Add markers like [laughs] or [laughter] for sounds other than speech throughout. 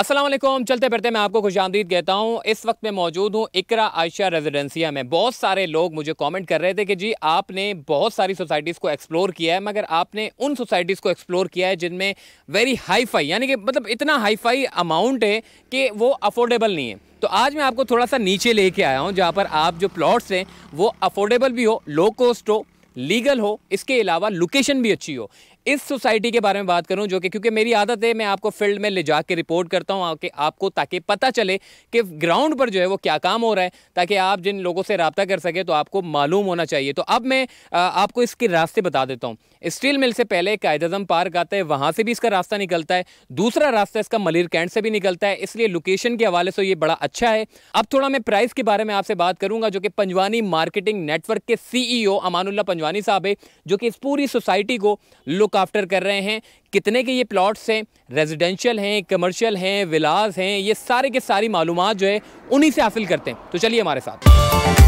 असलम चलते फिरते मैं आपको खुश आमदीद कहता हूँ इस वक्त मैं मौजूद हूँ इकरा आयशा रेजिडेंसिया में बहुत सारे लोग मुझे कमेंट कर रहे थे कि जी आपने बहुत सारी सोसाइटीज़ को एक्सप्लोर किया है मगर आपने उन सोसाइटीज़ को एक्सप्लोर किया है जिनमें वेरी हाई फाई यानी कि मतलब इतना हाई फाई अमाउंट है कि वो अफोर्डेबल नहीं है तो आज मैं आपको थोड़ा सा नीचे कर आया हूँ जहाँ पर आप जो प्लॉट्स हैं वो अफोर्डेबल भी हो लो कॉस्ट हो लीगल हो इसके अलावा लोकेशन भी अच्छी हो इस सोसाइटी के बारे में बात करूं जो कि क्योंकि मेरी आदत है मैं आपको फील्ड में ले जा के रिपोर्ट करता हूं आपके आपको ताकि पता चले कि ग्राउंड पर जो है वो क्या काम हो रहा है ताकि आप जिन लोगों से रबता कर सके तो आपको मालूम होना चाहिए तो अब मैं आपको इसके रास्ते बता देता हूँ स्टील मिल से पहले कायद अजम पार्क आता है वहाँ से भी इसका रास्ता निकलता है दूसरा रास्ता इसका मलिर कैंट से भी निकलता है इसलिए लोकेशन के हवाले से ये बड़ा अच्छा है अब थोड़ा मैं प्राइस के बारे में आपसे बात करूंगा जो कि पंजवानी मार्केटिंग नेटवर्क के सीईओ अमानुल्ला पंजवानी साहब है जो कि इस पूरी सोसाइटी को लुक आफ्टर कर रहे हैं कितने के ये प्लॉट्स हैं रेजिडेंशियल हैं कमर्शियल हैं विलाज हैं ये सारे के सारी मालूम जो है उन्हीं से हासिल करते हैं तो चलिए हमारे साथ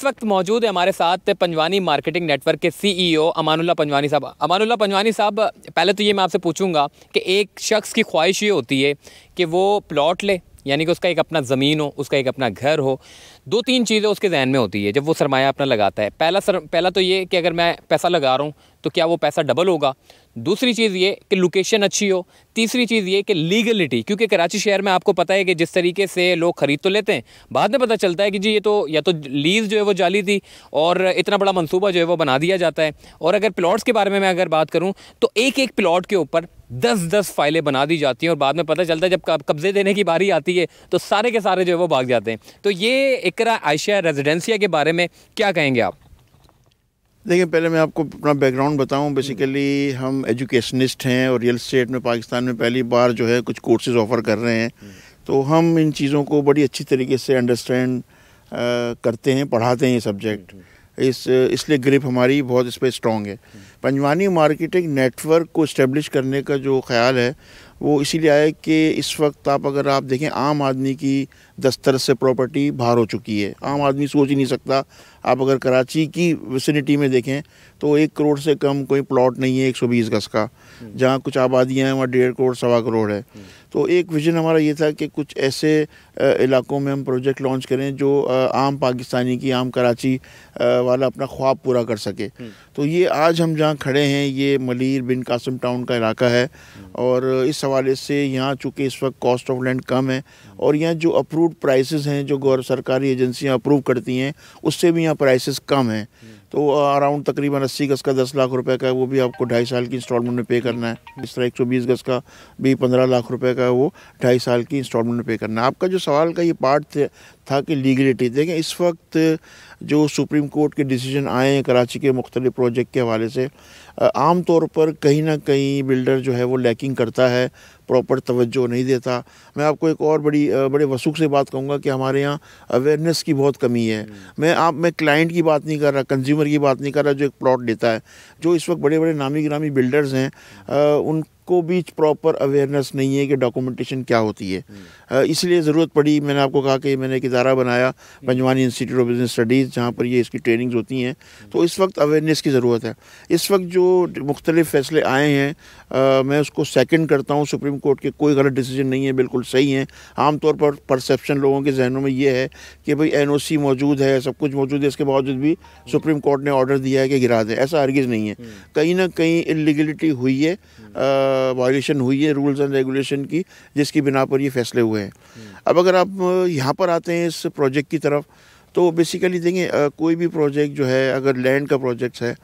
इस वक्त मौजूद है हमारे साथ पंजवानी मार्केटिंग नेटवर्क के सीईओ e अमानुल्ला पंजवानी साहब अमानुल्ला पंजवानी साहब पहले तो ये मैं आपसे पूछूंगा कि एक शख्स की ख्वाहिश ये होती है कि वो प्लॉट ले यानी कि उसका एक अपना ज़मीन हो उसका एक अपना घर हो दो तीन चीज़ें उसके जहन में होती है जब वो सरमाया अपना लगाता है पहला सर पहला तो ये कि अगर मैं पैसा लगा रहा हूँ तो क्या वो पैसा डबल होगा दूसरी चीज़ ये कि लोकेशन अच्छी हो तीसरी चीज़ ये कि लीगलिटी क्योंकि कराची शहर में आपको पता है कि जिस तरीके से लोग ख़रीद तो लेते हैं बाद में पता चलता है कि जी ये तो या तो लीज़ जो है वो जाली थी और इतना बड़ा मनसूबा जो है वो बना दिया जाता है और अगर प्लॉट्स के बारे में मैं अगर बात करूँ तो एक एक प्लॉट के ऊपर दस दस फाइलें बना दी जाती हैं और बाद में पता चलता है जब कब्ज़े देने की बारी आती है तो सारे के सारे जो है वो भाग जाते हैं तो ये इकरा आयशा रेजिडेंसिया के बारे में क्या कहेंगे आप देखिए पहले मैं आपको अपना बैकग्राउंड बताऊं बेसिकली हम एजुकेशनिस्ट हैं और रियल स्टेट में पाकिस्तान में पहली बार जो है कुछ कोर्सेज ऑफ़र कर रहे हैं तो हम इन चीज़ों को बड़ी अच्छी तरीके से अंडरस्टैंड करते हैं पढ़ाते हैं ये सब्जेक्ट इस इसलिए ग्रिप हमारी बहुत इस पर स्ट्रॉन्ग है पंजवानी मार्केटिंग नेटवर्क को इस्टेब्लिश करने का जो ख्याल है वो इसीलिए आया कि इस वक्त आप अगर आप देखें आम आदमी की दस्तर से प्रॉपर्टी बाहर हो चुकी है आम आदमी सोच ही नहीं सकता आप अगर कराची की विसिनिटी में देखें तो एक करोड़ से कम कोई प्लॉट नहीं है एक सौ बीस गज का हम्म। जहाँ कुछ आबादियाँ हैं वहाँ डेढ़ करोड़ सवा करोड़ है हम्म। तो एक विजन हमारा ये था कि कुछ ऐसे इलाकों में हम प्रोजेक्ट लॉन्च करें जो आम पाकिस्तानी की आम कराची वाला अपना ख्वाब पूरा कर सके हम्म। तो ये आज हम जहाँ खड़े हैं ये मलिर बिन कासिम टाउन का इलाका है और इस हवाले से यहाँ चूँकि इस वक्त कॉस्ट ऑफ लैंड कम है और यहाँ जो अप्रूव अप्रूव्ड प्राइसेस हैं जो गौर सरकारी एजेंसियां अप्रूव करती हैं उससे भी यहाँ प्राइसेस कम हैं तो अराउंड तकरीबन अस्सी गज का दस लाख रुपए का वो भी आपको ढाई साल की इंस्टॉलमेंट में पे करना है इस तरह एक सौ बीस गज का भी पंद्रह लाख रुपए का वो ढाई साल की इंस्टॉलमेंट में पे करना है आपका जो सवाल का ये पार्ट था कि लीगलिटी देखें इस वक्त जो सुप्रीम कोर्ट के डिसीजन आए हैं कराची के मुख्तलिफ प्रोजेक्ट के हवाले से आम तौर पर कहीं ना कहीं बिल्डर जो है वो लैकिंग करता है प्रॉपर तवज्जो नहीं देता मैं आपको एक और बड़ी बड़े वसूख से बात कहूँगा कि हमारे यहाँ अवेयरनेस की बहुत कमी है हम्म। मैं आप मैं क्लाइंट की बात नहीं कर रहा कंज्यूमर की बात नहीं कर रहा जो एक प्लॉट देता है जो इस वक्त बड़े बड़े नामी ग्रामी बिल्डर्स हैं उन को भी प्रॉपर अवेयरनेस नहीं है कि डॉक्यूमेंटेशन क्या होती है हम्म। इसलिए ज़रूरत पड़ी मैंने आपको कहा कि मैंने एक इदारा बनाया हम्म। Panjwani institute of business studies जहाँ पर ये इसकी ट्रेनिंग्स होती हैं हम्म। तो इस वक्त अवेयरनेस की ज़रूरत है इस वक्त जो मुख्तलिफ फैसले आए हैं मैं उसको सेकंड करता हूँ सुप्रीम कोर्ट के कोई गलत डिसीजन नहीं है बिल्कुल सही आम आमतौर पर परसेप्शन लोगों के जहनों में ये है कि भाई एन मौजूद है सब कुछ मौजूद है इसके बावजूद भी सुप्रीम कोर्ट ने ऑर्डर दिया है कि गिरा दें ऐसा हरगिज़ नहीं है कहीं ना कहीं इलीगलिटी हुई है आ, वायलेशन हुई है रूल्स एंड रेगुलेशन की जिसकी बिना पर ये फैसले हुए हैं अब अगर आप यहाँ पर आते हैं इस प्रोजेक्ट की तरफ तो बेसिकली देखें कोई भी प्रोजेक्ट जो है अगर लैंड का प्रोजेक्ट्स है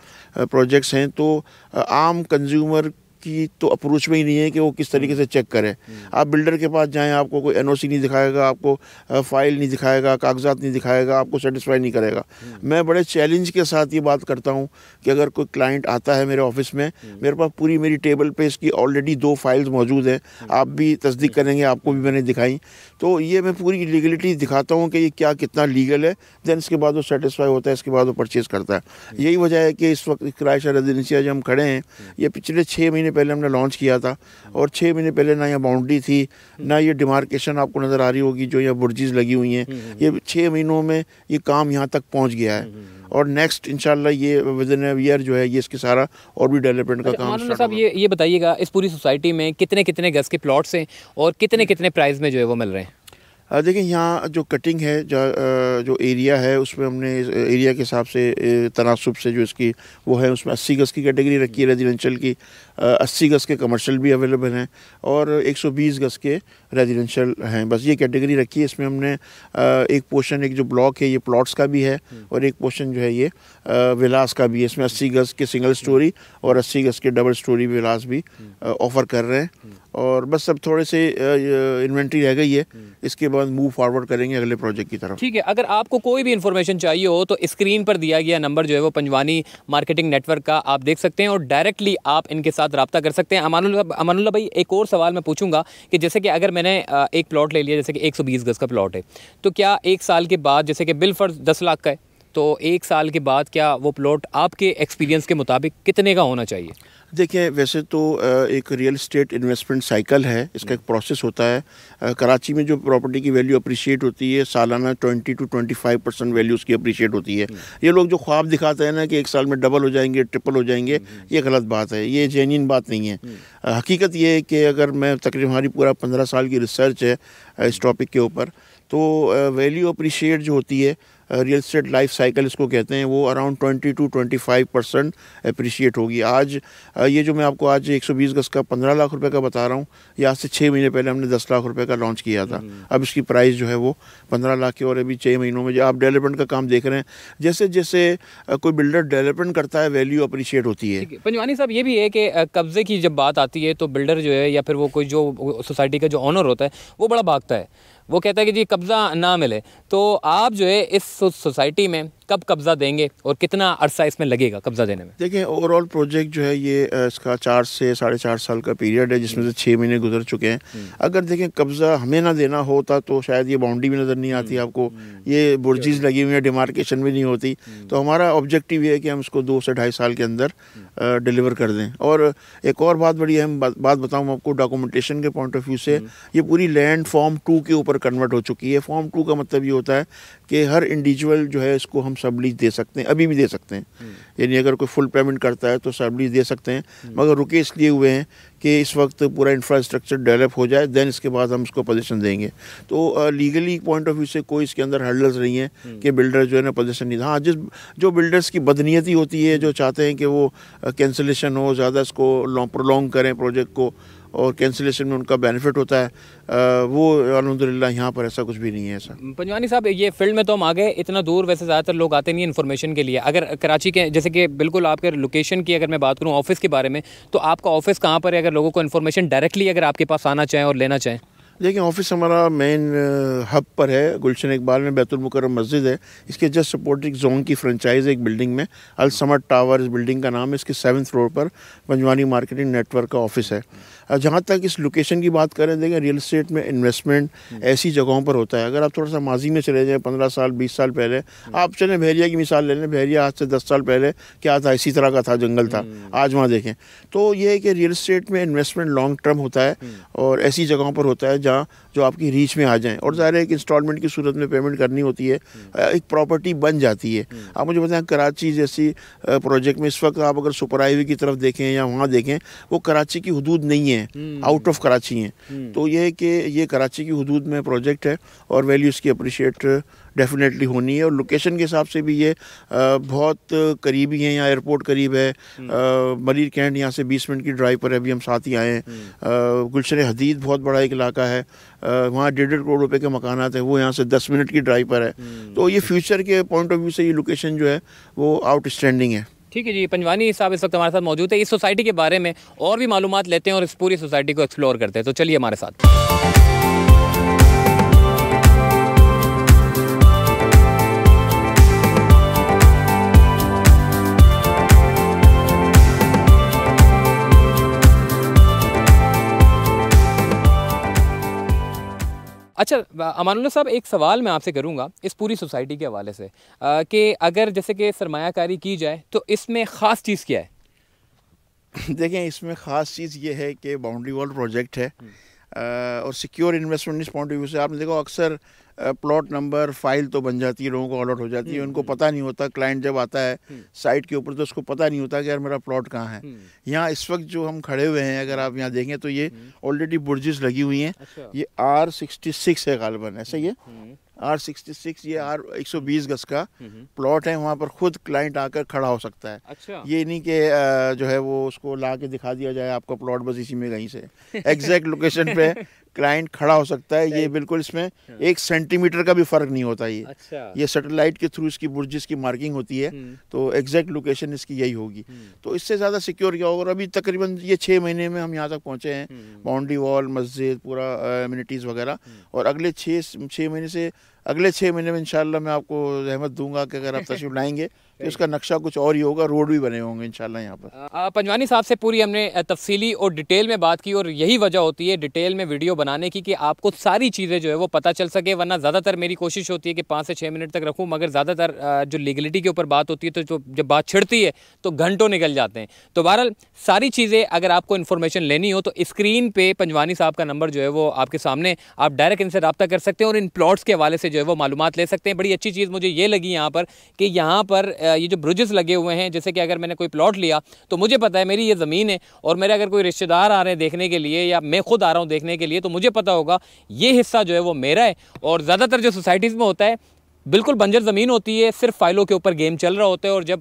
प्रोजेक्ट्स हैं तो आम कंज्यूमर की तो अप्रोच में ही नहीं है कि वो किस तरीके से चेक करें हम्म। आप बिल्डर के पास जाएं आपको कोई एनओसी नहीं दिखाएगा आपको फाइल नहीं दिखाएगा कागजात नहीं दिखाएगा आपको सेटिस्फाई नहीं करेगा हम्म। मैं बड़े चैलेंज के साथ ये बात करता हूँ कि अगर कोई क्लाइंट आता है मेरे ऑफिस में हम्म। मेरे पास पूरी मेरी टेबल पे इसकी ऑलरेडी दो फाइल्स मौजूद हैं आप भी तस्दीक करेंगे आपको भी मैंने दिखाई तो ये मैं पूरी लीगलिटी दिखाता हूँ कि ये क्या कितना लीगल है देन इसके बाद वो सेटिस्फाई होता है इसके बाद वो परचेज़ करता है यही वजह है कि इस वक्त किराए शाह जो हम खड़े हैं ये पिछले छः महीने महीने पहले हमने लॉन्च किया था और छः महीने पहले ना यहाँ बाउंड्री थी हम्म। ना ये डिमार्केशन आपको नज़र आ रही होगी जो यहाँ बुर्जीज़ लगी हुई हैं हम्म, हम्म, ये छः महीनों में ये काम यहाँ तक पहुँच गया है और नेक्स्ट इंशाल्लाह ये विद इन ईयर जो है ये इसके सारा और भी डेवलपमेंट का अच्छा, काम साहब ये ये बताइएगा इस पूरी सोसाइटी में कितने कितने गज़ के प्लॉट्स हैं और कितने कितने प्राइस में जो है वो मिल रहे हैं देखिए यहाँ जो कटिंग है जो जो एरिया है उसमें हमने एरिया के हिसाब से तनासब से जो इसकी वो है उसमें अस्सी गज़ की कैटेगरी रखी है रेजिडेंशियल की अस्सी गज़ के कमर्शियल भी अवेलेबल हैं और 120 गज़ के रेजिडेंशियल हैं बस ये कैटेगरी रखी है इसमें हमने एक पोर्शन एक जो ब्लॉक है ये प्लॉट्स का भी है हम्म। और एक पोर्शन जो है ये विलास का भी है इसमें अस्सी गज़ के सिंगल स्टोरी हम्म। और अस्सी गज़ के डबल स्टोरी विलास भी ऑफ़र हम्म। कर रहे हैं और बस अब थोड़े से इन्वेंट्री रह गई है इसके बाद मूव फॉरवर्ड करेंगे अगले प्रोजेक्ट की तरफ ठीक है अगर आपको कोई भी इन्फॉर्मेशन चाहिए हो तो स्क्रीन पर दिया गया नंबर जो है वो पंजवानी मार्केटिंग नेटवर्क का आप देख सकते हैं और डायरेक्टली आप इनके साथ साथ रबता कर सकते हैं अमानुल्ला अमानुल्ला भाई एक और सवाल मैं पूछूंगा कि जैसे कि अगर मैंने एक प्लॉट ले लिया जैसे कि 120 गज़ का प्लॉट है तो क्या एक साल के बाद जैसे कि बिल फर्ज दस लाख का है तो एक साल के बाद क्या वो प्लॉट आपके एक्सपीरियंस के मुताबिक कितने का होना चाहिए देखिए वैसे तो एक रियल इस्टेट इन्वेस्टमेंट साइकिल है इसका एक प्रोसेस होता है कराची में जो प्रॉपर्टी की वैल्यू अप्रिशिएट होती है सालाना 20 टू 25 परसेंट वैल्यू उसकी अप्रिशिएट होती है ये लोग जो ख्वाब दिखाते हैं ना कि एक साल में डबल हो जाएंगे ट्रिपल हो जाएंगे ये गलत बात है ये जेन्यन बात नहीं है हकीकत ये है कि अगर मैं तकरीबन हमारी पूरा पंद्रह साल की रिसर्च है इस टॉपिक के ऊपर तो वैल्यू अप्रिशिएट जो होती है रियल स्टेट लाइफ साइकिल इसको कहते हैं वो around twenty two 25 percent appreciate होगी आज ये जो मैं आपको आज 120 गज का 15 लाख रुपए का बता रहा हूँ ये आज से छः महीने पहले हमने 10 लाख रुपए का लॉन्च किया था हम्म। अब इसकी प्राइस जो है वो 15 लाख की और अभी छः महीनों में जो आप डेवलपमेंट का काम देख रहे हैं जैसे जैसे कोई बिल्डर डेवलपमेंट करता है वैल्यू अप्रिशिएट होती है पंजवानी साहब ये भी है कि कब्ज़े की जब बात आती है तो बिल्डर जो है या फिर वो कोई जो सोसाइटी का जो ऑनर होता है वो बड़ा भागता है वो कहता है कि जी कब्ज़ा ना मिले तो आप जो है इस सोसाइटी में कब कब्ज़ा देंगे और कितना अरसा इसमें लगेगा कब्ज़ा देने में देखिए ओवरऑल प्रोजेक्ट जो है ये इसका चार से साढ़े चार साल का पीरियड है जिसमें से छः महीने गुजर चुके हैं हम्म। अगर देखें कब्ज़ा हमें ना देना होता तो शायद ये बाउंड्री भी नज़र नहीं आती हम्म। आपको हम्म। ये बुर्जीज़ लगी हुई है डिमार्केशन भी नहीं होती तो हमारा ऑब्जेक्टिव ये है कि हम इसको दो से ढाई साल के अंदर डिलीवर कर दें और एक और बात बड़ी अहम बात बताऊँ आपको डॉक्यूमेंटेशन के पॉइंट ऑफ व्यू से ये पूरी लैंड फॉर्म टू के ऊपर कन्वर्ट हो चुकी है फॉर्म टू का मतलब ये होता है कि हर इंडिविजुअल जो है इसको हम सब लीज दे सकते हैं अभी भी दे सकते हैं हम्म। यानी अगर कोई फुल पेमेंट करता है तो सब लीज दे सकते हैं हम्म। मगर रुके इसलिए हुए हैं कि इस वक्त पूरा इंफ्रास्ट्रक्चर डेवलप हो जाए देन इसके बाद हम उसको पोजिशन देंगे तो लीगली पॉइंट ऑफ व्यू से कोई इसके अंदर हर्डल्स नहीं है हम्म। कि बिल्डर जो है ना पोजिशन नहीं हाँ जिस जो बिल्डर्स की बदनीयती होती है जो चाहते हैं कि वो कैंसलेशन हो ज़्यादा इसको प्रोलॉन्ग करें प्रोजेक्ट को और कैंसिलेशन में उनका बेनिफिट होता है वो अलहमदिल्ला यहाँ पर ऐसा कुछ भी नहीं है ऐसा पंजवानी साहब ये फील्ड में तो हम आ गए इतना दूर वैसे ज़्यादातर लोग आते नहीं इन्फॉर्मेशन के लिए अगर कराची के जैसे कि बिल्कुल आपके लोकेशन की अगर मैं बात करूँ ऑफिस के बारे में तो आपका ऑफिस कहाँ पर है अगर लोगों को इन्फॉर्मेशन डायरेक्टली अगर आपके पास आना चाहें और लेना चाहें देखिए ऑफिस हमारा मेन हब पर है गुलशन इकबाल में बैतुलमकरम मस्जिद है इसके जस्ट सपोर्टिंग जोन की फ्रेंचाइज एक बिल्डिंग में अल समर टावर इस बिल्डिंग का नाम है इसके सेवन फ्लोर पर पंजवानी मार्केटिंग नेटवर्क का ऑफिस है जहाँ तक इस लोकेशन की बात करें देखें रियल इस्टेट में इन्वेस्टमेंट ऐसी जगहों पर होता है अगर आप थोड़ा सा माजी में चले जाएँ पंद्रह साल बीस साल पहले आप चलें भैरिया की मिसाल ले लें भैरिया आज से दस साल पहले क्या था इसी तरह का था जंगल था हम्म। आज वहाँ देखें तो ये है कि रियल इस्टेट में इन्वेस्टमेंट लॉन्ग टर्म होता है हम्म। और ऐसी जगहों पर होता है जहाँ जो आपकी रीच में आ जाएँ और ज़ाहिर है एक इंस्टॉलमेंट की सूरत में पेमेंट करनी होती है हम्म। एक प्रॉपर्टी बन जाती है हम्म। आप मुझे बताएं कराची जैसी प्रोजेक्ट में इस वक्त आप अगर सुपर हाईवे की तरफ देखें या वहाँ देखें वो कराची की हदूद नहीं है आउट हम्म। ऑफ कराची हैं तो ये कि ये कराची की हदूद में प्रोजेक्ट है और वैल्यू इसकी अप्रिशिएट डेफिनेटली होनी है और लोकेशन के हिसाब से भी ये बहुत करीब ही है यहाँ एयरपोर्ट करीब है हम्म। मरीर कैंट यहाँ से बीस मिनट की ड्राइव पर अभी हम साथ ही आए हैं हम्म। गुलशन हदीद बहुत बड़ा एक इलाका है वहाँ डेढ़ डेढ़ करोड़ रुपए के मकान है वो यहाँ से दस मिनट की ड्राइव पर है हम्म। तो ये फ्यूचर के पॉइंट ऑफ व्यू से ये लोकेशन जो है वो आउट है ठीक है जी पंजवानी साहब इस वक्त हमारे साथ मौजूद है इस सोसाइटी के बारे में और भी मालूम लेते हैं और इस पूरी सोसाइटी को एक्सप्लोर करते हैं तो चलिए हमारे साथ अच्छा अमानुल्ला साहब एक सवाल मैं आपसे करूँगा इस पूरी सोसाइटी के हवाले से कि अगर जैसे कि सरमाकारी की जाए तो इसमें ख़ास चीज़ क्या है [laughs] देखें इसमें ख़ास चीज़ ये है कि बाउंड्री वॉल प्रोजेक्ट है हम्म। और सिक्योर इन्वेस्टमेंट इस पॉइंट ऑफ व्यू से आपने देखो अक्सर प्लॉट नंबर फाइल तो बन जाती है लोगों को अलॉट हो जाती है हम्म, उनको हम्म। पता नहीं होता क्लाइंट जब आता है हम्म। साइट के ऊपर तो उसको पता नहीं होता कि यार मेरा प्लॉट कहाँ है यहाँ इस वक्त जो हम खड़े हुए हैं अगर आप यहाँ देखें तो ये ऑलरेडी बुर्जिस लगी हुई हैं अच्छा। ये आर सिक्सटी सिक्स है गालबन ऐसा ये आर सिक्सटी ये आर एक गज का प्लॉट है वहाँ पर खुद क्लाइंट आकर खड़ा हो सकता है अच्छा। ये नहीं कि जो है वो उसको ला के दिखा दिया जाए आपका प्लॉट बस इसी में कहीं से एग्जैक्ट [laughs] लोकेशन पे क्लाइंट खड़ा हो सकता है ये बिल्कुल इसमें एक सेंटीमीटर का भी फर्क नहीं होता ये अच्छा। ये सेटेलाइट के थ्रू इसकी बुर्जिस की मार्किंग होती है hmm. तो एग्जैक्ट लोकेशन इसकी यही होगी hmm. तो इससे ज़्यादा सिक्योर क्या होगा और अभी तकरीबन ये छः महीने में हम यहाँ तक पहुँचे हैं बाउंड्री वॉल मस्जिद पूरा अम्यूनिटीज़ वगैरह hmm. और अगले छः महीने से अगले छः महीने में इनशाला मैं आपको रहमत दूंगा कि अगर आप [laughs] तशरीफ लाएंगे इसका नक्शा कुछ और ही होगा रोड भी बने होंगे इंशाल्लाह यहाँ पर पंजवानी साहब से पूरी हमने तफसीली और डिटेल में बात की और यही वजह होती है डिटेल में वीडियो बनाने की कि आपको सारी चीज़ें जो है वो पता चल सके वरना ज़्यादातर मेरी कोशिश होती है कि पाँच से छः मिनट तक रखूँ मगर ज़्यादातर जो लीगलिटी के ऊपर बात होती है तो जब बात छिड़ती है तो घंटों निकल जाते हैं तो बहरहाल सारी चीज़ें अगर आपको इन्फॉर्मेशन लेनी हो तो स्क्रीन पर पंजवानी साहब का नंबर जो है वो आपके सामने आप डायरेक्ट इनसे रबा कर सकते हैं और इन प्लॉट्स के हवाले से जो है वो मालूम ले सकते हैं बड़ी अच्छी चीज़ मुझे ये लगी यहाँ पर कि यहाँ पर ये जो ब्रिजेस लगे हुए हैं जैसे कि अगर मैंने कोई प्लॉट लिया तो मुझे पता है मेरी ये ज़मीन है और मेरे अगर कोई रिश्तेदार आ रहे हैं देखने के लिए या मैं खुद आ रहा हूँ देखने के लिए तो मुझे पता होगा ये हिस्सा जो है वो मेरा है और ज़्यादातर जो सोसाइटीज़ में होता है बिल्कुल बंजर ज़मीन होती है सिर्फ फाइलों के ऊपर गेम चल रहा होता है और जब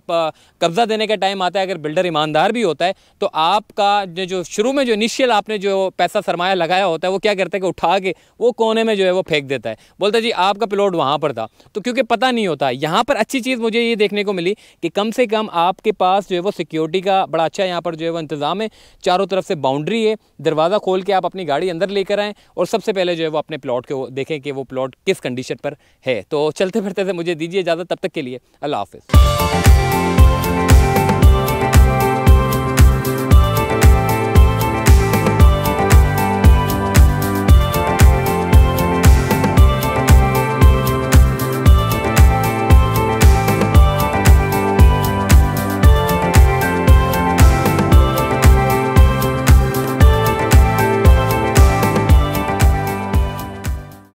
कब्ज़ा देने का टाइम आता है अगर बिल्डर ईमानदार भी होता है तो आपका जो शुरू में जो इनिशियल आपने जो पैसा सरमाया लगाया होता है वो क्या करता है कि उठा के वो कोने में जो है वो फेंक देता है बोलता है जी आपका प्लॉट वहाँ पर था तो क्योंकि पता नहीं होता यहाँ पर अच्छी चीज़ मुझे ये देखने को मिली कि कम से कम आपके पास जो है वो सिक्योरिटी का बड़ा अच्छा यहाँ पर जो है वो इंतज़ाम है चारों तरफ से बाउंड्री है दरवाज़ा खोल के आप अपनी गाड़ी अंदर लेकर आएँ और सबसे पहले जो है वो अपने प्लॉट को देखें कि वो प्लॉट किस कंडीशन पर है तो चलते बढ़ते फिरते तो से मुझे दीजिए इजाज़त तब तक के लिए अल्लाह हाफिज़